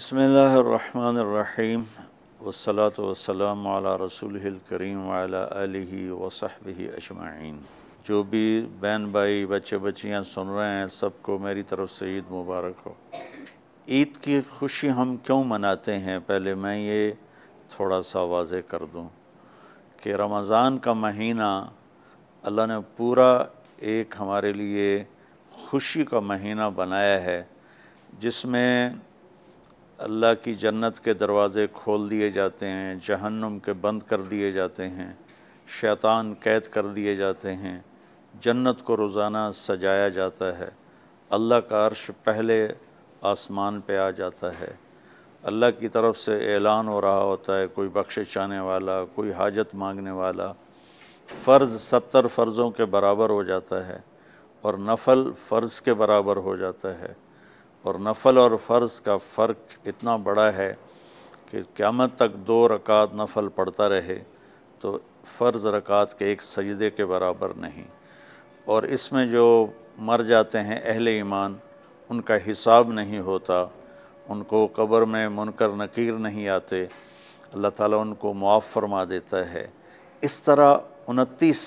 والصلاة والسلام على رسوله الكريم وعلى आलि وصحبه अजमाइन जो भी बहन भाई बच्चे बच्चियाँ सुन रहे हैं सबको मेरी तरफ़ से ईद मुबारक हो ईद की खुशी हम क्यों मनाते हैं पहले मैं ये थोड़ा सा वाज कर दूँ कि रमज़ान का महीना अल्लाह ने पूरा एक हमारे लिए खुशी का महीना बनाया है जिसमें अल्लाह की जन्नत के दरवाज़े खोल दिए जाते हैं जहन्नुम के बंद कर दिए जाते हैं शैतान कैद कर दिए जाते हैं जन्नत को रोज़ाना सजाया जाता है अल्लाह का अर्श पहले आसमान पे आ जाता है अल्लाह की तरफ से ऐलान हो रहा होता है कोई बख्शे चाहने वाला कोई हाजत मांगने वाला फ़र्ज़ सत्तर फ़र्ज़ों के बराबर हो जाता है और नफल फ़र्ज़ के बराबर हो जाता है और नफल और फ़र्ज का फ़र्क इतना बड़ा है कि क़्यामत तक दो रकात नफल पढ़ता रहे तो फ़र्ज़ रकात के एक सजदे के बराबर नहीं और इसमें जो मर जाते हैं अहल ईमान उनका हिसाब नहीं होता उनको कब्र में मुनकर नकीर नहीं आते अल्लाह ताला उनको मुआफ़ फरमा देता है इस तरह उनतीस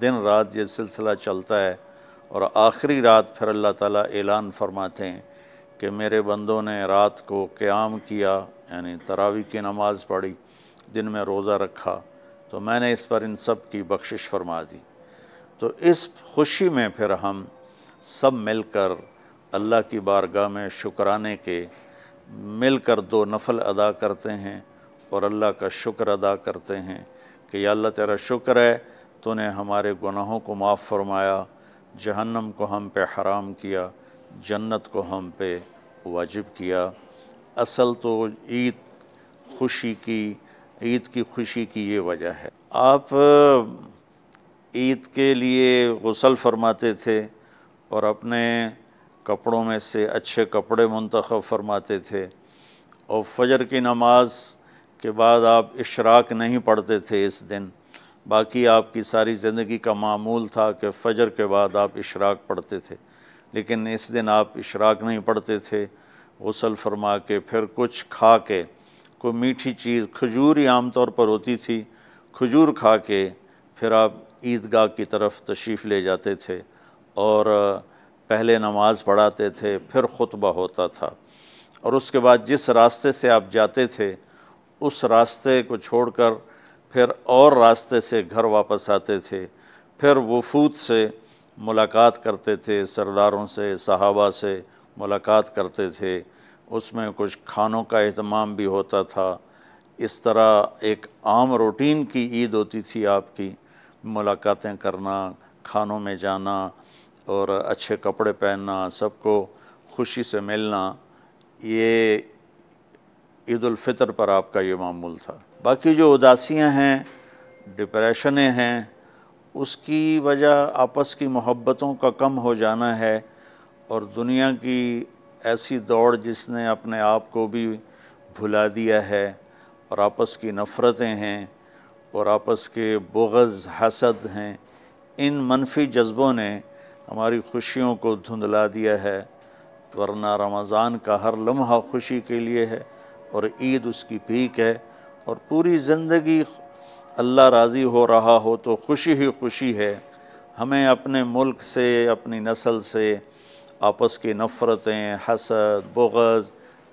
दिन रात ये सिलसिला चलता है और आखिरी रात फिर अल्लाह ताला ऐलान फरमाते हैं कि मेरे बंदों ने रात को क़्याम किया यानी तरावी की नमाज़ पढ़ी दिन में रोज़ा रखा तो मैंने इस पर इन सब की बख्शिश फरमा दी तो इस खुशी में फिर हम सब मिलकर अल्लाह की बारगाह में शुक्राने के मिलकर दो नफल अदा करते हैं और अल्लाह का शुक्र अदा करते हैं कि या अल्लाह तेरा शुक्र है तूने हमारे गुनाहों को माफ़ फरमाया जहन्नम को हम पे हराम किया जन्नत को हम पे वाजिब किया असल तो ईद खुशी की ईद की खुशी की ये वजह है आप ईद के लिए गसल फरमाते थे और अपने कपड़ों में से अच्छे कपड़े मंतखब फरमाते थे और फजर की नमाज के बाद आप इशराक नहीं पढ़ते थे इस दिन बाकी आपकी सारी ज़िंदगी का मामूल था कि फ़जर के बाद आप इशराक पढ़ते थे लेकिन इस दिन आप इशराक नहीं पढ़ते थे गसल फरमा के फिर कुछ खा के कोई मीठी चीज़ खजूर ही आम तौर पर होती थी खजूर खा के फिर आप ईदगाह की तरफ तशरीफ़ ले जाते थे और पहले नमाज़ पढ़ाते थे फिर खुतबा होता था और उसके बाद जिस रास्ते से आप जाते थे उस रास्ते को छोड़कर फिर और रास्ते से घर वापस आते थे फिर वफूद से मुलाकात करते थे सरदारों से सहाबा से मुलाकात करते थे उसमें कुछ खानों का अहतमाम भी होता था इस तरह एक आम रूटीन की ईद होती थी आपकी मुलाकातें करना खानों में जाना और अच्छे कपड़े पहनना सबको खुशी से मिलना ये ईदालफ़ितर पर आपका ये मामूल था बाकी जो उदासियाँ हैं डिप्रेशनें हैं उसकी वजह आपस की मोहब्बतों का कम हो जाना है और दुनिया की ऐसी दौड़ जिसने अपने आप को भी भुला दिया है और आपस की नफ़रतें हैं और आपस के बुगज़ हसद हैं इन मनफी जज्बों ने हमारी खुशियों को धुंधला दिया है वरना रमज़ान का हर लम्हा खुशी के लिए है और ईद उसकी पीक है और पूरी ज़िंदगी अल्लाह राज़ी हो रहा हो तो खुशी ही खुशी है हमें अपने मुल्क से अपनी नस्ल से आपस की नफ़रतें हसद बगज़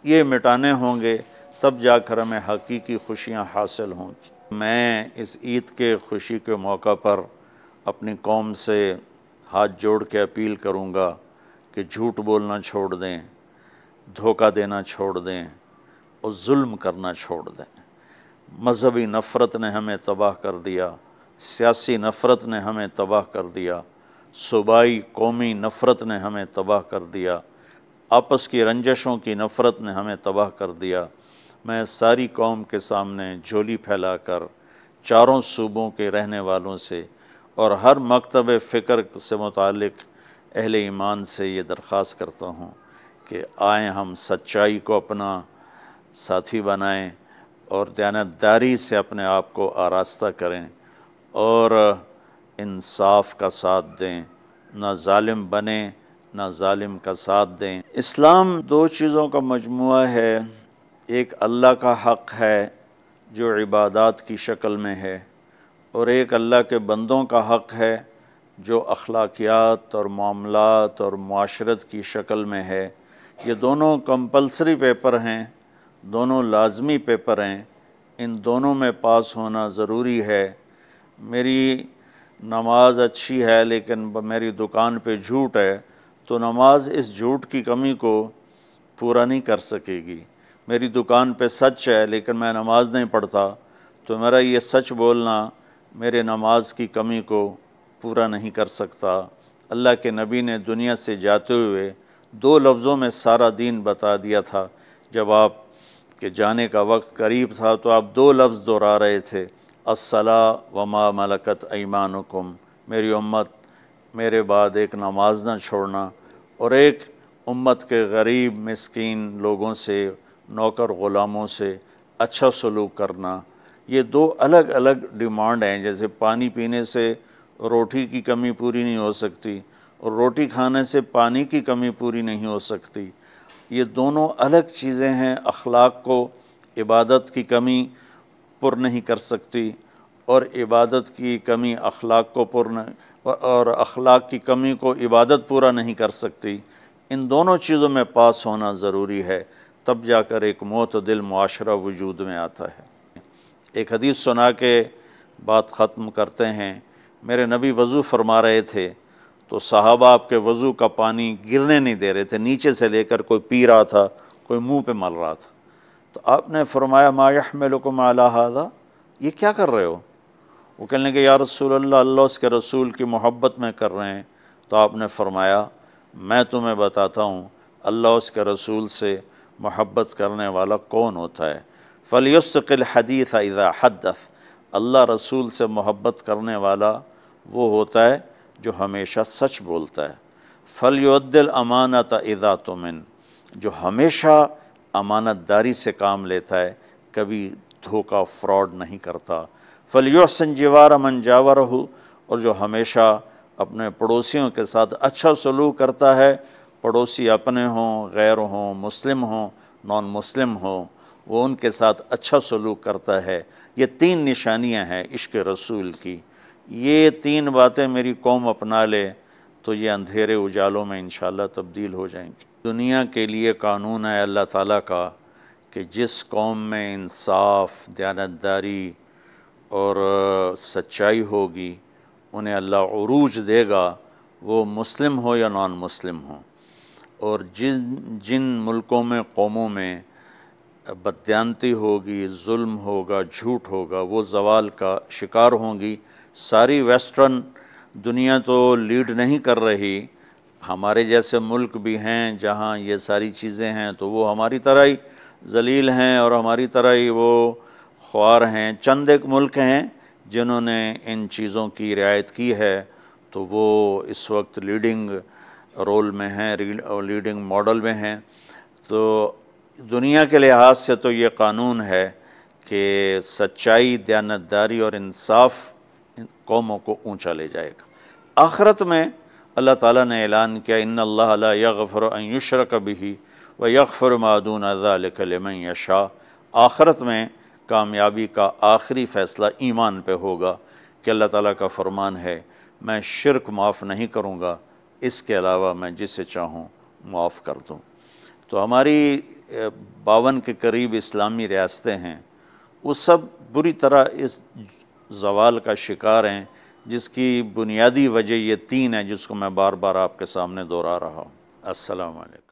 ये मिटाने होंगे तब जाकर हमें हकीकी खुशियाँ हासिल होंगी मैं इस ईद के खुशी के मौका पर अपनी कौम से हाथ जोड़ के अपील करूँगा कि झूठ बोलना छोड़ दें धोखा देना छोड़ दें और जुल्म करना छोड़ दें मजहबी नफ़रत ने हमें तबाह कर दिया सियासी नफ़रत ने हमें तबाह कर दिया सूबाई कौमी नफ़रत ने हमें तबाह कर दिया आपस की रंजशों की नफ़रत ने हमें तबाह कर दिया मैं सारी कौम के सामने झोली फैला कर चारों सूबों के रहने वालों से और हर मकतब फ़िक्र से मुतल अहल ईमान से ये दरख्वास्त करता हूँ कि आए हम सच्चाई को अपना साथी बनाएं और दयानतदारी से अपने आप को आरास्ता करें और इंसाफ का साथ दें ना ालिम बने ना ालिम का साथ दें इस्लाम दो चीज़ों का मजमु है एक अल्लाह का हक़ है जो इबादत की शक्ल में है और एक अल्लाह के बंदों का हक़ है जो अखलाकियात और मामलात और माशरत की शक्ल में है ये दोनों कंपलसरी पेपर हैं दोनों लाजमी पेपर हैं इन दोनों में पास होना ज़रूरी है मेरी नमाज अच्छी है लेकिन मेरी दुकान पे झूठ है तो नमाज इस झूठ की कमी को पूरा नहीं कर सकेगी मेरी दुकान पे सच है लेकिन मैं नमाज नहीं पढ़ता तो मेरा ये सच बोलना मेरे नमाज की कमी को पूरा नहीं कर सकता अल्लाह के नबी ने दुनिया से जाते हुए दो लफ्ज़ों में सारा दीन बता दिया था जब आप कि जाने का वक्त करीब था तो आप दो लफ्ज़ दोहरा रहे थे असला वमा मलकत ईमानुकुम मेरी उम्मत मेरे बाद एक नमाज ना छोड़ना और एक उम्मत के गरीब मस्किन लोगों से नौकर ग़ुलामों से अच्छा सलूक करना ये दो अलग अलग डिमांड हैं जैसे पानी पीने से रोटी की कमी पूरी नहीं हो सकती और रोटी खाने से पानी की कमी पूरी नहीं हो सकती ये दोनों अलग चीज़ें हैं अखलाक को इबादत की कमी पुर नहीं कर सकती और इबादत की कमी अखलाक को पुर और अखलाक की कमी को इबादत पूरा नहीं कर सकती इन दोनों चीज़ों में पास होना ज़रूरी है तब जाकर एक मौत दिल माशरा वजूद में आता है एक हदीस सुना के बात ख़त्म करते हैं मेरे नबी वज़ू फरमा रहे थे तो साहबा आपके वज़ू का पानी गिरने नहीं दे रहे थे नीचे से लेकर कोई पी रहा था कोई मुंह पे मल रहा था तो आपने फरमाया मायाकुम हाजा ये क्या कर रहे हो वो कहने के यार रसूल अल्लाह अल्लाह उसके रसूल की मोहब्बत में कर रहे हैं तो आपने फरमाया मैं तुम्हें बताता हूँ अल्लाह उसके रसूल से मोहब्बत करने वाला कौन होता है फलियस्तिल हदीस इज़ा हदस अल्लाह रसूल से मोहब्बत करने वाला वो होता है जो हमेशा सच बोलता है फ़लयुद्दिल अमानत इज़ा तुमिन जो हमेशा अमानत दारी से काम लेता है कभी धोखा फ्रॉड नहीं करता फलियोसन संजीवार मन जावर हो और जो हमेशा अपने पड़ोसियों के साथ अच्छा सलूक करता है पड़ोसी अपने हों गैर हों मुस्लिम हों नॉन मुस्लिम हों वो उनके साथ अच्छा सलूक करता है ये तीन निशानियां हैं इश्क रसूल की ये तीन बातें मेरी कौम अपना ले तो ये अंधेरे उजालों में इन तब्दील हो जाएंगे दुनिया के लिए कानून है अल्लाह ताला का कि जिस कौम में इंसाफ दयानतदारी और सच्चाई होगी उन्हें अल्लाह अरूज देगा वो मुस्लिम हो या नॉन मुस्लिम हो और जिन जिन मुल्कों में कौमों में बदयानती होगी जुल्म होगा झूठ होगा वो जवाल का शिकार होंगी सारी वेस्टर्न दुनिया तो लीड नहीं कर रही हमारे जैसे मुल्क भी हैं जहाँ ये सारी चीज़ें हैं तो वो हमारी तरह ही जलील हैं और हमारी तरह ही वो ख्वार हैं चंद एक मुल्क हैं जिन्होंने इन चीज़ों की रियायत की है तो वो इस वक्त लीडिंग रोल में हैं लीडिंग मॉडल में हैं तो दुनिया के लिहाज से तो ये कानून है कि सच्चाई दयानतदारी और इंसाफ़ कौमों को ऊंचा ले जाएगा आखरत में अल्लाह ताला ने ऐलान किया इन अल्लाह यगफ़र युशर कभी व यकफ़र मदून अज़ालमय शाह आखरत में कामयाबी का आखिरी फ़ैसला ईमान पे होगा कि अल्लाह ताला का फ़रमान है मैं शिरक माफ़ नहीं करूँगा इसके अलावा मैं जिसे चाहूँ माफ़ कर दूँ तो हमारी बावन के करीब इस्लामी रियासतें हैं वो सब बुरी तरह इस जवाल का शिकार हैं जिसकी बुनियादी वजह ये तीन है जिसको मैं बार बार आपके सामने दोहरा रहा हूँ असल